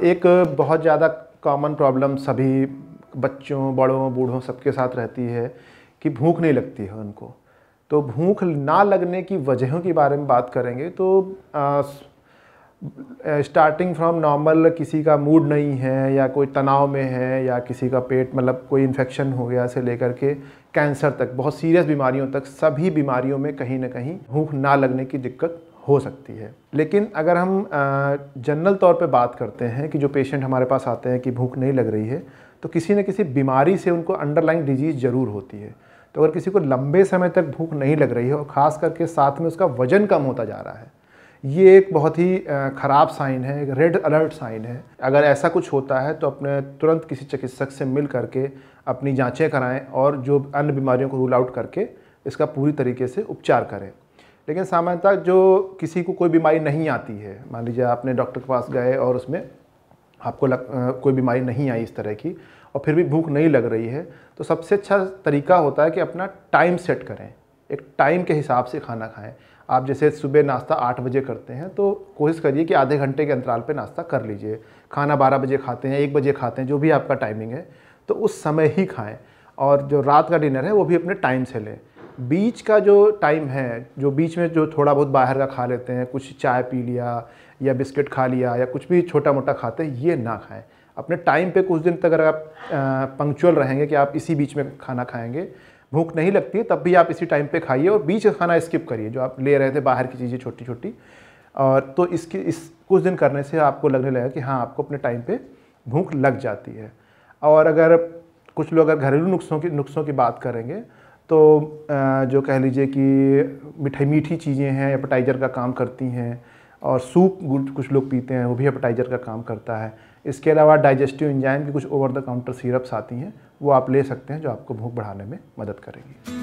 एक बहुत ज़्यादा कॉमन प्रॉब्लम सभी बच्चों बड़ों बूढ़ों सबके साथ रहती है कि भूख नहीं लगती है उनको तो भूख ना लगने की वजहों के बारे में बात करेंगे तो आ, स्टार्टिंग फ्रॉम नॉर्मल किसी का मूड नहीं है या कोई तनाव में है या किसी का पेट मतलब कोई इन्फेक्शन हो गया से लेकर के कैंसर तक बहुत सीरियस बीमारियों तक सभी बीमारियों में कहीं ना कहीं भूख ना लगने की दिक्कत हो सकती है लेकिन अगर हम जनरल तौर पे बात करते हैं कि जो पेशेंट हमारे पास आते हैं कि भूख नहीं लग रही है तो किसी न किसी बीमारी से उनको अंडरलाइन डिजीज़ ज़रूर होती है तो अगर किसी को लंबे समय तक भूख नहीं लग रही है और ख़ास करके साथ में उसका वज़न कम होता जा रहा है ये एक बहुत ही ख़राब साइन है एक रेड अलर्ट साइन है अगर ऐसा कुछ होता है तो अपने तुरंत किसी चिकित्सक से मिल करके अपनी जाँचें कराएँ और जो अन्य बीमारियों को रूल आउट करके इसका पूरी तरीके से उपचार करें लेकिन सामान्यतः जो किसी को कोई बीमारी नहीं आती है मान लीजिए आपने डॉक्टर के पास गए और उसमें आपको लग, कोई बीमारी नहीं आई इस तरह की और फिर भी भूख नहीं लग रही है तो सबसे अच्छा तरीका होता है कि अपना टाइम सेट करें एक टाइम के हिसाब से खाना खाएं आप जैसे सुबह नाश्ता आठ बजे करते हैं तो कोशिश करिए कि आधे घंटे के अंतराल पर नाश्ता कर लीजिए खाना बारह बजे खाते हैं एक बजे खाते हैं जो भी आपका टाइमिंग है तो उस समय ही खाएँ और जो रात का डिनर है वो भी अपने टाइम से लें बीच का जो टाइम है जो बीच में जो थोड़ा बहुत बाहर का खा लेते हैं कुछ चाय पी लिया या बिस्किट खा लिया या कुछ भी छोटा मोटा खाते हैं ये ना खाएं अपने टाइम पे कुछ दिन तक अगर आप पंक्चुअल रहेंगे कि आप इसी बीच में खाना खाएंगे भूख नहीं लगती तब भी आप इसी टाइम पे खाइए और बीच का खाना स्किप करिए जो आप ले रहे थे बाहर की चीज़ें छोटी छोटी और तो इसकी इस कुछ दिन करने से आपको लगने लगा कि हाँ आपको अपने टाइम पर भूख लग जाती है और अगर कुछ लोग अगर घरेलू नुस्खों की नुस्खों की बात करेंगे तो जो कह लीजिए कि मिठाई मीठी चीज़ें हैं एपेटाइज़र का काम करती हैं और सूप कुछ लोग पीते हैं वो भी एपेटाइज़र का काम करता है इसके अलावा डाइजेस्टिव इंजाइम की कुछ ओवर द काउंटर सिरप्स आती हैं वो आप ले सकते हैं जो आपको भूख बढ़ाने में मदद करेगी